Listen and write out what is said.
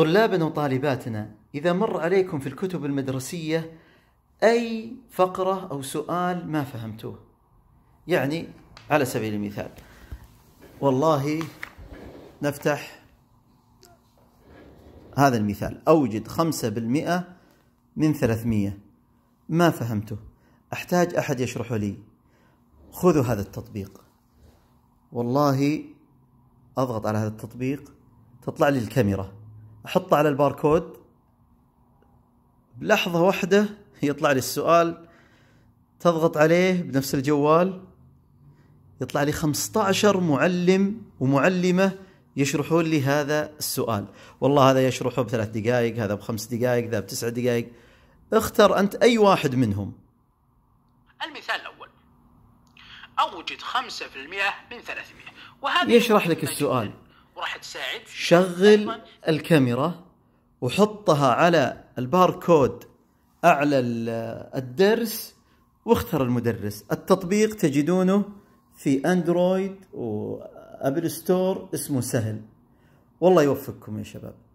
طلابنا وطالباتنا إذا مر عليكم في الكتب المدرسية أي فقرة أو سؤال ما فهمتوه يعني على سبيل المثال والله نفتح هذا المثال أوجد خمسة بالمئة من ثلاثمية ما فهمته أحتاج أحد يشرح لي خذوا هذا التطبيق والله أضغط على هذا التطبيق تطلع لي الكاميرا احطه على الباركود بلحظة واحدة يطلع لي السؤال تضغط عليه بنفس الجوال يطلع لي 15 معلم ومعلمة يشرحون لي هذا السؤال والله هذا يشرحه بثلاث دقائق هذا بخمس دقائق ذا بتسع دقائق اختر أنت أي واحد منهم المثال الأول أوجد 5% من 300 وهذا يشرح لك السؤال شغل الكاميرا وحطها على الباركود اعلى الدرس واختر المدرس التطبيق تجدونه في اندرويد وابل ستور اسمه سهل والله يوفقكم يا شباب